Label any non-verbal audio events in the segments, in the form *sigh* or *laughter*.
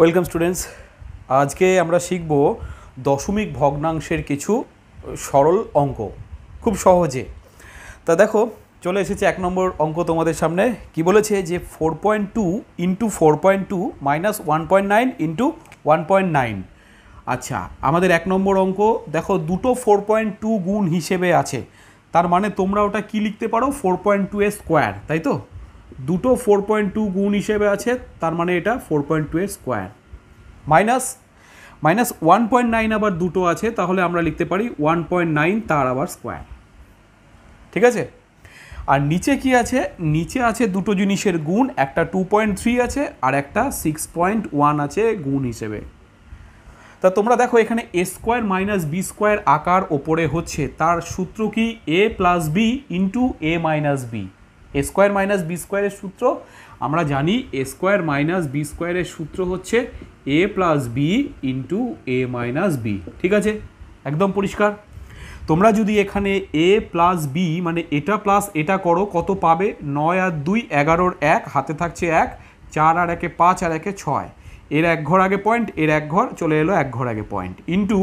welcome students আজকে আমরা শিখব দশমিক ভগ্নাংশের কিছু সরল অঙ্ক খুব সহজে তা দেখো চলে এসেছে এক নম্বর অঙ্ক তোমাদের সামনে কি বলেছে যে four point two into four point two minus one point nine into one point nine আচ্ছা আমাদের এক নম্বর অঙ্ক দেখো দুটো ফোর পয়েন্ট টু গুণ হিসেবে আছে তার মানে তোমরা ওটা কি লিখতে পারো ফোর পয়েন্ট টু এ স্কোয়ার তাই তো দুটো ফোর পয়েন্ট টু গুণ হিসেবে আছে তার মানে এটা ফোর পয়েন্ট টু এর square minus minus one point nine আবার দুটো আছে তাহলে আমরা লিখতে পারি ওয়ান পয়েন্ট নাইন তার আবার স্কোয়ার ঠিক আছে আর নিচে কি আছে নিচে আছে দুটো জিনিসের গুণ একটা টু পয়েন্ট থ্রি আছে আর একটা সিক্স পয়েন্ট ওয়ান আছে গুণ হিসেবে তা তোমরা দেখো এখানে A square minus B square আকার ওপরে হচ্ছে তার সূত্র কি A plus B into A minus B A square minus B স্কোয়ারের সূত্র আমরা জানি এ স্কোয়ার মাইনাস বি স্কোয়ারের সূত্র হচ্ছে A plus B into A minus B ঠিক আছে একদম পরিষ্কার তোমরা যদি এখানে এ প্লাস বি মানে এটা প্লাস এটা করো কত পাবে নয় আর দুই এগারোর এক হাতে থাকছে এক চার আর একে পাঁচ আর একে ছয় এর এক ঘর আগে পয়েন্ট এর এক ঘর চলে এলো এক ঘর আগে পয়েন্ট ইন্টু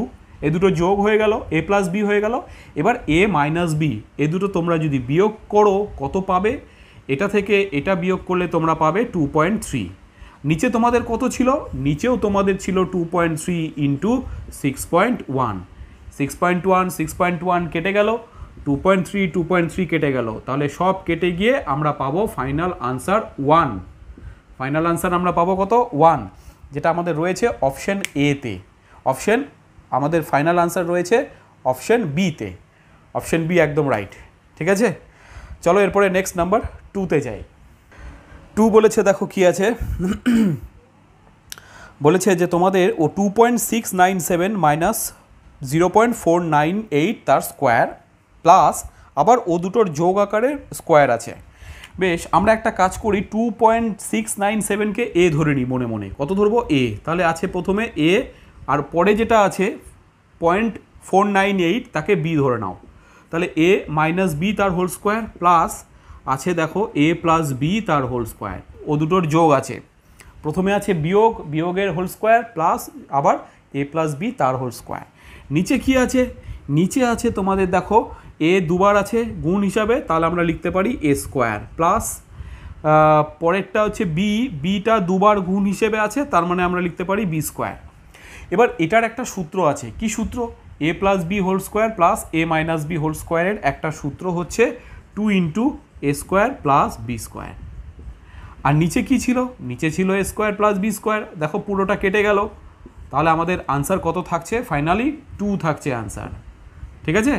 এ দুটো যোগ হয়ে গেল এ প্লাস বি হয়ে গেল এবার এ মাইনাস বি এ দুটো তোমরা যদি বিয়োগ করো কত পাবে এটা থেকে এটা বিয়োগ করলে তোমরা পাবে টু পয়েন্ট থ্রি নিচে তোমাদের কত ছিল নিচেও তোমাদের ছিল two point three into six point one six point one six point one কেটে গেল two point three two point three কেটে গেল তাহলে সব কেটে গিয়ে আমরা পাবো final answer one final answer আমরা পাবো কত ওয়ান যেটা আমাদের রয়েছে অপশান এতে অপশান আমাদের ফাইনাল আনসার রয়েছে অপশান বিতে অপশান বি একদম রাইট ঠিক আছে চলো এরপরে নেক্সট নাম্বার টুতে যাই টু বলেছে দেখো কি আছে *clears throat* বলেছে যে তোমাদের ও two point six nine seven minus zero point four nine eight তার স্কোয়ার প্লাস আবার ও দুটোর যোগ আকারের স্কোয়ার আছে বেশ আমরা একটা কাজ করি টু পয়েন্ট সিক্স নাইন সেভেনকে এ ধরে নিই মনে মনে কত ধরবো এ তাহলে আছে প্রথমে এ আর পরে যেটা আছে পয়েন্ট ফোর নাইন এইট তাকে বি ধরে নাও তাহলে এ মাইনাস বি তার হোল স্কোয়ার প্লাস আছে দেখো এ প্লাস বি তার হোল স্কোয়ার ও দুটোর যোগ আছে প্রথমে আছে বিয়োগ বিয়োগের হোল স্কোয়ার প্লাস আবার এ প্লাস বি তার হোল স্কোয়ার নিচে কি আছে নিচে আছে তোমাদের দেখো এ দুবার আছে গুণ হিসাবে তাহলে আমরা লিখতে পারি এ স্কোয়ার প্লাস পরেরটা হচ্ছে বি বিটা দুবার গুণ হিসেবে আছে তার মানে আমরা লিখতে পারি বি স্কোয়ার এবার এটার একটা সূত্র আছে কি সূত্র A plus B whole square plus A minus B whole স্কোয়ারের একটা সূত্র হচ্ছে two into A square plus B square আর নিচে কি ছিল নিচে ছিল A square plus B square দেখো পুরোটা কেটে গেল তাহলে আমাদের আনসার কত থাকছে ফাইনালি টু থাকছে আনসার ঠিক আছে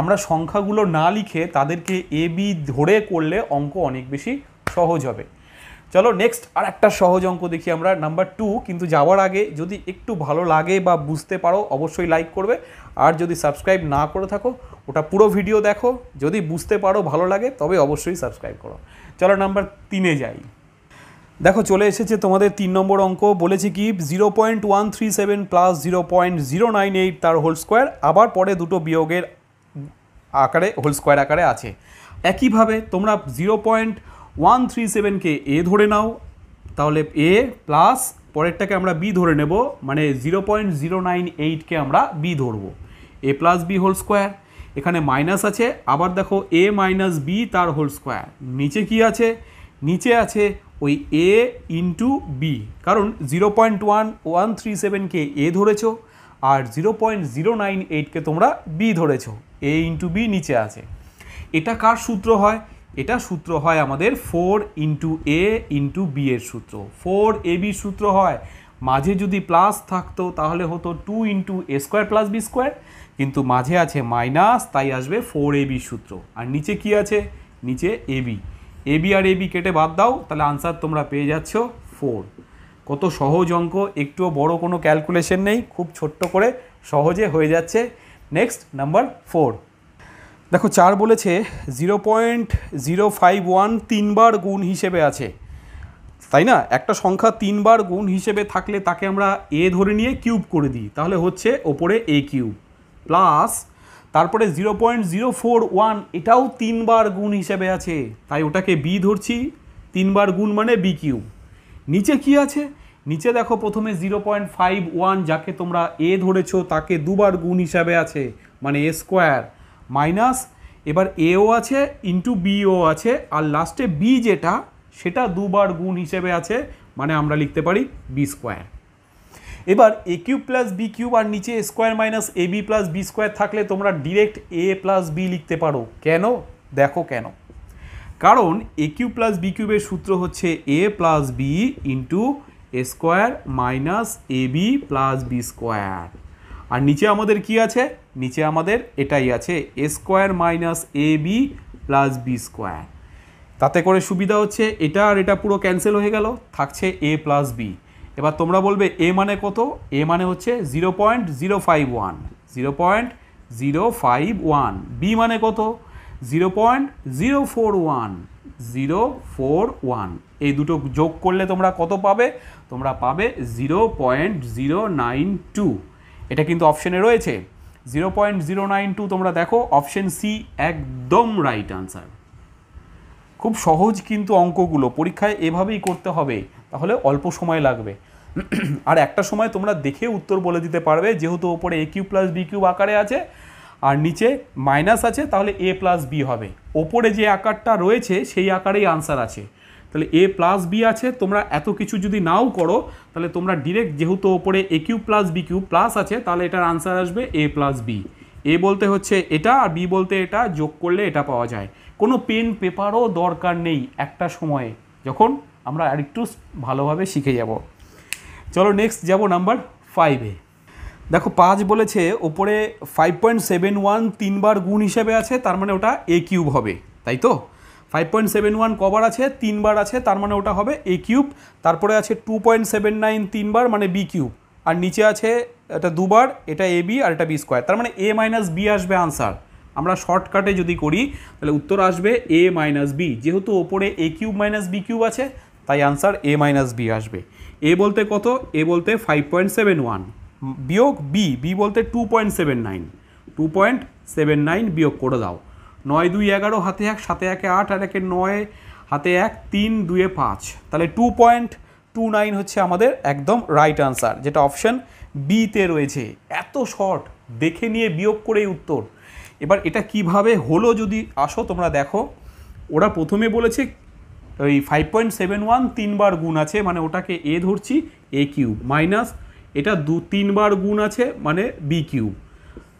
আমরা সংখ্যাগুলো না লিখে তাদেরকে এ বি ধরে করলে অঙ্ক অনেক বেশি সহজ হবে চলো নেক্সট আর একটা সহজ অঙ্ক দেখি আমরা নাম্বার টু কিন্তু যাওয়ার আগে যদি একটু ভালো লাগে বা বুঝতে পারো অবশ্যই লাইক করবে আর যদি সাবস্ক্রাইব না করে থাকো ওটা পুরো ভিডিও দেখো যদি বুঝতে পারো ভালো লাগে তবে অবশ্যই সাবস্ক্রাইব করো চলো নাম্বার তিনে যাই দেখো চলে এসেছে তোমাদের তিন নম্বর অঙ্ক বলেছে কি zero point one three seven plus zero point zero nine eight তার হোল স্কোয়ার আবার পরে দুটো বিয়োগের আকারে হোল স্কোয়ার আকারে আছে একইভাবে তোমরা জিরো পয়েন্ট ওয়ান থ্রি সেভেনকে এ ধরে নাও তাহলে এ প্লাস পরেরটাকে আমরা বি ধরে নেব মানে জিরো পয়েন্ট জিরো নাইন এইটকে আমরা বি ধরবো A plus B whole square এখানে মাইনাস আছে আবার দেখো এ মাইনাস বি তার হোল স্কোয়ার নিচে কি আছে নিচে আছে ওই এ ইন্টু বি কারণ zero point one one three সেভেনকে এ ধরেছ আর জিরো পয়েন্ট জিরো নাইন এইটকে তোমরা বি ধরেছ এ ইন্টু বি নিচে আছে এটা কার সূত্র হয় এটা সূত্র হয় আমাদের four into A into B এর সূত্র ফোর এ বি সূত্র হয় মাঝে যদি প্লাস থাকতো তাহলে হতো two into A square plus B square কিন্তু মাঝে আছে মাইনাস তাই আসবে ফোর এ বি সূত্র আর নিচে কি আছে নিচে এ বি এ বি আর এ বি কেটে বাদ দাও তাহলে আনসার তোমরা পেয়ে যাচ্ছ ফোর কত সহজ অঙ্ক একটুও বড় কোনো ক্যালকুলেশন নেই খুব ছোট্ট করে সহজে হয়ে যাচ্ছে নেক্সট নাম্বার ফোর দেখো চার বলেছে zero point zero five one তিনবার গুণ হিসেবে আছে তাই না একটা সংখ্যা তিনবার গুণ হিসেবে থাকলে তাকে আমরা এ ধরে নিয়ে কিউব করে দিই তাহলে হচ্ছে ওপরে এ কিউব প্লাস তারপরে zero point zero four one এটাও তিনবার গুণ হিসেবে আছে তাই ওটাকে বি ধরছি তিনবার গুণ মানে বি কিউব নিচে কি আছে নিচে দেখো প্রথমে জিরো পয়েন্ট ফাইভ ওয়ান যাকে তোমরা এ ধরেছো তাকে দুবার গুণ হিসাবে আছে মানে এ স্কোয়ার মাইনাস এবার এও আছে ইন্টু বিও আছে আর লাস্টে বি যেটা সেটা দুবার গুণ হিসেবে আছে মানে আমরা লিখতে পারি বি স্কোয়ার এবার A cube plus B cube আর নিচে square minus A B plus B square থাকলে তোমরা ডিরেক্ট এ প্লাস বি লিখতে পারো কেন দেখো কেন কারণ এ কিউ প্লাস বি কিউবের সূত্র হচ্ছে A plus B into square minus A B plus B square আর নিচে আমাদের কি আছে নিচে আমাদের এটাই আছে A square minus A B plus B square তাতে করে সুবিধা হচ্ছে এটা আর এটা পুরো ক্যান্সেল হয়ে গেল থাকছে এ প্লাস বি এবার তোমরা বলবে এ মানে কত এ মানে হচ্ছে zero point zero five one zero point zero five one B মানে কত zero point zero four one zero four one এই দুটো যোগ করলে তোমরা কত পাবে তোমরা পাবে zero point zero nine two এটা কিন্তু অপশনে রয়েছে zero point zero nine two তোমরা দেখো অপশন সি একদম রাইট আনসার খুব সহজ কিন্তু অঙ্কগুলো পরীক্ষায় এভাবেই করতে হবে তাহলে অল্প সময় লাগবে আর একটা সময় তোমরা দেখে উত্তর বলে দিতে পারবে যেহেতু ওপরে A cube plus B cube আকারে আছে আর নিচে মাইনাস আছে তাহলে এ প্লাস বি হবে ওপরে যে আকারটা রয়েছে সেই আকারেই আনসার আছে তাহলে এ প্লাস বি আছে তোমরা এত কিছু যদি নাও করো তাহলে তোমরা ডিরেক্ট যেহেতু ওপরে A cube plus B cube plus আছে তাহলে এটার আনসার আসবে এ প্লাস বি এ বলতে হচ্ছে এটা আর বি বলতে এটা যোগ করলে এটা পাওয়া যায় কোনো পেন পেপারও দরকার নেই একটা সময়ে যখন আমরা আরেকটু ভালোভাবে শিখে যাব চলো নেক্সট যাব নাম্বার ফাইভে দেখো পাঁচ বলেছে ওপরে ফাইভ পয়েন্ট সেভেন ওয়ান তিনবার গুণ হিসেবে আছে তার মানে ওটা এ কিউব হবে তাই তো ফাইভ পয়েন্ট সেভেন ওয়ান কবার আছে তিনবার আছে তার মানে ওটা হবে এ কিউব তারপরে আছে টু পয়েন্ট সেভেন নাইন তিনবার মানে বি কিউব আর নিচে আছে এটা দুবার এটা এ বি আর এটা বি স্কোয়ার তার মানে এ মাইনাস বি আসবে আনসার আমরা শর্টকাটে যদি করি তাহলে উত্তর আসবে এ মাইনাস বি যেহেতু ওপরে A cube minus B cube আছে তাই আনসার এ মাইনাস বি আসবে এ বলতে কত এ বলতে ফাইভ পয়েন্ট সেভেন ওয়ান বিয়োগ বি বি বলতে two point seven nine two point seven nine বিয়োগ করে দাও নয় দুই এগারো হাতে এক সাতে একে আট আর একে নয় হাতে এক তিন দুয়ে পাঁচ তাহলে টু পয়েন্ট টু নাইন হচ্ছে আমাদের একদম রাইট আনসার যেটা অপশান বিতে রয়েছে এত শর্ট দেখে নিয়ে বিয়োগ করেই উত্তর এবার এটা কিভাবে হলো যদি আসো তোমরা দেখো ওরা প্রথমে বলেছে ওই ফাইভ পয়েন্ট সেভেন ওয়ান তিনবার গুণ আছে মানে ওটাকে এ ধরছি এ কিউব মাইনাস এটা দু তিনবার গুণ আছে মানে বি কিউব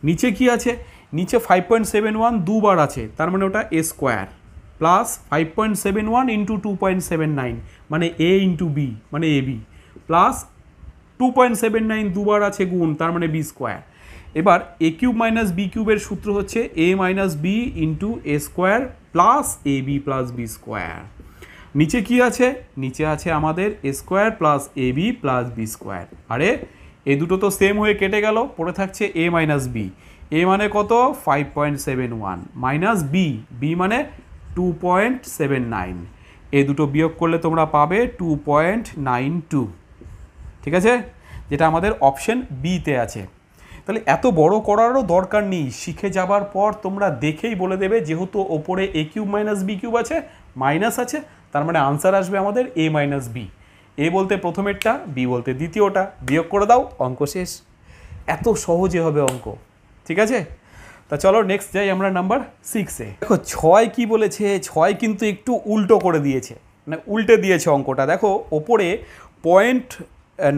নিচে কি আছে নিচে ফাইভ পয়েন্ট সেভেন ওয়ান দুবার আছে তার মানে ওটা A square plus five point seven one into two point seven nine মানে এ ইন্টু বি মানে A B plus two point seven nine দুবার আছে গুণ তার মানে বি স্কোয়ার এবার এ কিউব মাইনাস বি কিউবের সূত্র হচ্ছে A minus B into A square plus A B plus B square নিচে কি আছে নিচে আছে আমাদের A square plus A B plus B square আরে এ দুটো তো সেম হয়ে কেটে গেল পড়ে থাকছে এ মাইনাস বি এ মানে কত five point seven one minus B B মানে two point seven nine A দুটো বিয়োগ করলে তোমরা পাবে টু পয়েন্ট নাইন টু ঠিক আছে যেটা আমাদের অপশন বিতে আছে তাহলে এত বড় করারও দরকার নেই শিখে যাবার পর তোমরা দেখেই বলে দেবে যেহেতু ওপরে A cube minus B cube আছে মাইনাস আছে তার মানে আনসার আসবে আমাদের এ মাইনাস বি এ বলতে প্রথমেরটা বি বলতে দ্বিতীয়টা বিয়োগ করে দাও অঙ্ক শেষ এত সহজে হবে অঙ্ক ঠিক আছে তা চলো নেক্সট যাই আমরা নাম্বার সিক্সে দেখো ছয় কি বলেছে ছয় কিন্তু একটু উল্টো করে দিয়েছে মানে উল্টে দিয়েছে অঙ্কটা দেখো ওপরে পয়েন্ট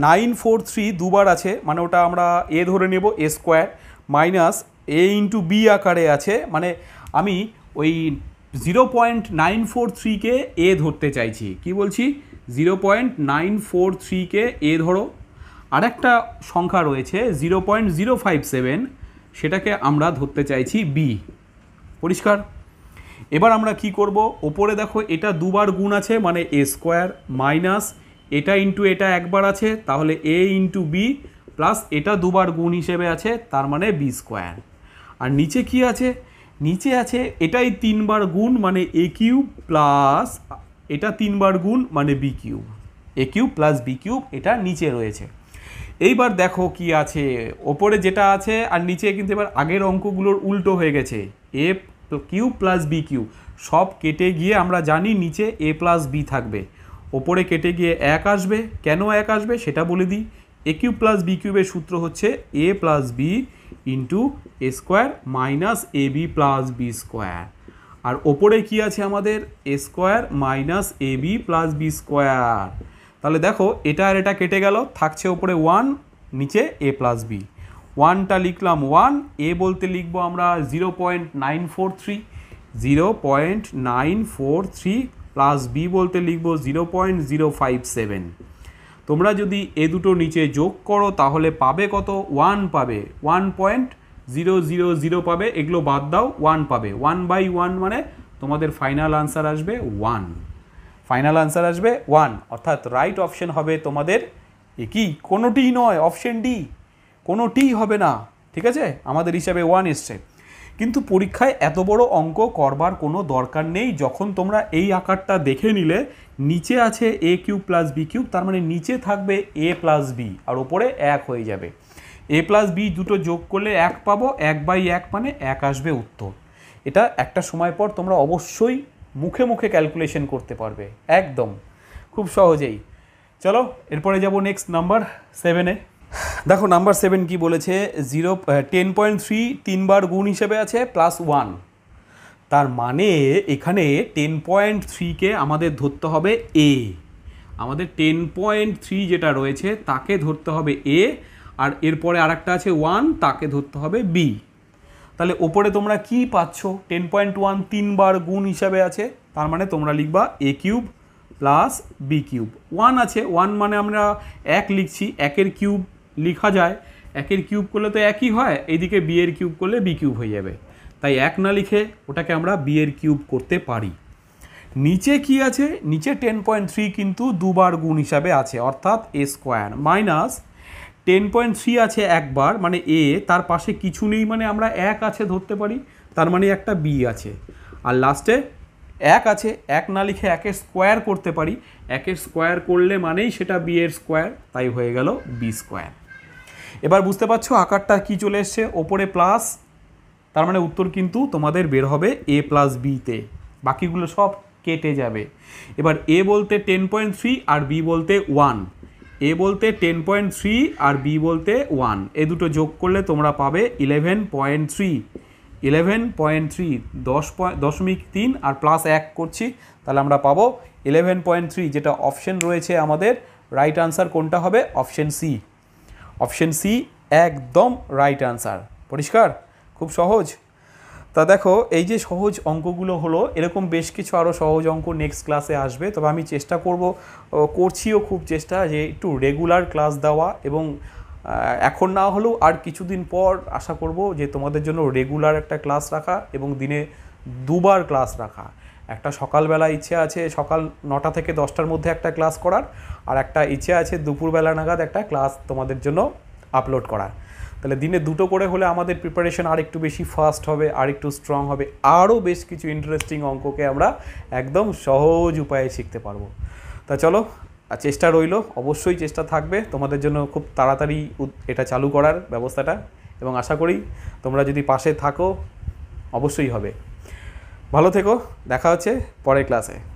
নাইন ফোর থ্রি দুবার আছে মানে ওটা আমরা এ ধরে নেব A square minus A into B আকারে আছে মানে আমি ওই জিরো পয়েন্ট নাইন ফোর থ্রিকে এ ধরতে চাইছি কি বলছি জিরো পয়েন্ট নাইন ফোর থ্রিকে এ ধরো আরেকটা সংখ্যা রয়েছে zero point zero five seven সেটাকে আমরা ধরতে চাইছি বি পরিষ্কার এবার আমরা কি করব ওপরে দেখো এটা দুবার গুণ আছে মানে এ স্কোয়ার মাইনাস এটা ইন্টু এটা একবার আছে তাহলে এ ইন্টু বি প্লাস এটা দুবার গুণ হিসেবে আছে তার মানে বি স্কোয়ার আর নিচে কি আছে নিচে আছে এটাই তিনবার গুণ মানে এ কিউব প্লাস এটা তিনবার গুণ মানে B cube A cube plus B cube এটা নিচে রয়েছে এইবার দেখো কি আছে ওপরে যেটা আছে আর নিচে কিন্তু এবার আগের অঙ্কগুলোর উল্টো হয়ে গেছে A cube plus B cube সব কেটে গিয়ে আমরা জানি নিচে এ প্লাস বি থাকবে ওপরে কেটে গিয়ে এক আসবে কেন এক আসবে সেটা বলে দিই এ কিউ প্লাস বি কিউবের সূত্র হচ্ছে A plus B into A square minus A B plus B square আর ওপরে কি আছে আমাদের A square minus A B plus B square তাহলে দেখো এটা আর এটা কেটে গেল থাকছে ওপরে ওয়ান নিচে এ প্লাস বি ওয়ানটা লিখলাম ওয়ান এ বলতে লিখবো আমরা zero point nine four three zero point nine four three plus B বলতে লিখবো zero point zero five seven তোমরা যদি এ দুটো নিচে যোগ করো তাহলে পাবে কত ওয়ান পাবে one point zero zero zero পাবে এগুলো বাদ দাও ওয়ান পাবে ওয়ান বাই ওয়ান মানে তোমাদের ফাইনাল আনসার আসবে ওয়ান ফাইনাল আনসার আসবে ওয়ান অর্থাৎ রাইট অপশন হবে তোমাদের এ কি কোনোটিই নয় অপশন ডি কোনোটিই হবে না ঠিক আছে আমাদের হিসাবে ওয়ান এসছে কিন্তু পরীক্ষায় এত বড় অঙ্ক করবার কোনো দরকার নেই যখন তোমরা এই আকারটা দেখে নিলে নিচে আছে A cube plus B cube তার মানে নিচে থাকবে এ প্লাস বি আর ওপরে এক হয়ে যাবে এ প্লাস বি দুটো যোগ করলে এক পাবো এক বাই এক মানে এক আসবে উত্তর এটা একটা সময় পর তোমরা অবশ্যই মুখে মুখে ক্যালকুলেশন করতে পারবে একদম খুব সহজেই চলো এরপরে যাব নেক্সট নাম্বার সেভেনে দেখো নাম্বার সেভেন কি বলেছে জিরো টেন পয়েন্ট থ্রি তিনবার গুণ হিসেবে আছে প্লাস ওয়ান তার মানে এখানে টেন পয়েন্ট থ্রিকে আমাদের ধরতে হবে এ আমাদের টেন পয়েন্ট থ্রি যেটা রয়েছে তাকে ধরতে হবে এ আর এরপরে আর একটা আছে ওয়ান তাকে ধরতে হবে বি তাহলে ওপরে তোমরা কি পাচ্ছ টেন পয়েন্ট ওয়ান তিনবার গুণ হিসাবে আছে তার মানে তোমরা লিখবা A cube plus B cube one আছে ওয়ান মানে আমরা এক লিখছি একের কিউব লিখা যায় একের কিউব করলে তো একই হয় এইদিকে বি এর কিউব করলে বি কিউব হয়ে যাবে তাই এক না লিখে ওটাকে আমরা বি এর কিউব করতে পারি নিচে কি আছে নিচে টেন পয়েন্ট থ্রি কিন্তু দুবার গুণ হিসাবে আছে অর্থাৎ A square minus ten point three আছে একবার মানে এ তার পাশে কিছু নেই মানে আমরা এক আছে ধরতে পারি তার মানে একটা বি আছে আর লাস্টে এক আছে এক না লিখে একের স্কোয়ার করতে পারি একের স্কোয়ার করলে মানেই সেটা বি এর স্কোয়ার তাই হয়ে গেল বি স্কোয়ার এবার বুঝতে পারছো আকারটা কি চলে এসছে ওপরে প্লাস তার মানে উত্তর কিন্তু তোমাদের বের হবে এ প্লাস বিতে বাকিগুলো সব কেটে যাবে এবার এ বলতে টেন পয়েন্ট থ্রি আর বি বলতে ওয়ান এ বলতে টেন পয়েন্ট থ্রি আর বি বলতে ওয়ান এ দুটো যোগ করলে তোমরা পাবে eleven point three eleven point three দশ পয়েন্ট দশমিক তিন আর প্লাস এক করছি তাহলে আমরা পাবো ইলেভেন পয়েন্ট থ্রি যেটা অপশন রয়েছে আমাদের রাইট আনসার কোনটা হবে অপশন সি অপশন সি একদম রাইট আনসার পরিষ্কার খুব সহজ তা দেখো এই যে সহজ অঙ্কগুলো হলো এরকম বেশ কিছু আরও সহজ অঙ্ক নেক্সট ক্লাসে আসবে তবে আমি চেষ্টা করব করছিও খুব চেষ্টা যে একটু রেগুলার ক্লাস দেওয়া এবং এখন না হলেও আর কিছুদিন পর আশা করব যে তোমাদের জন্য রেগুলার একটা ক্লাস রাখা এবং দিনে দুবার ক্লাস রাখা একটা সকালবেলা ইচ্ছে আছে সকাল নটা থেকে দশটার মধ্যে একটা ক্লাস করার আর একটা ইচ্ছে আছে দুপুরবেলা নাগাদ একটা ক্লাস তোমাদের জন্য আপলোড করার তাহলে দিনে দুটো করে হলে আমাদের প্রিপারেশন আর একটু বেশি ফাস্ট হবে আর একটু স্ট্রং হবে আরও বেশ কিছু ইন্টারেস্টিং অঙ্ককে আমরা একদম সহজ উপায়ে শিখতে পারবো তা চলো চেষ্টা রইল অবশ্যই চেষ্টা থাকবে তোমাদের জন্য খুব তাড়াতাড়ি এটা চালু করার ব্যবস্থাটা এবং আশা করি তোমরা যদি পাশে থাকো অবশ্যই হবে ভালো থেকো দেখা হচ্ছে পরের ক্লাসে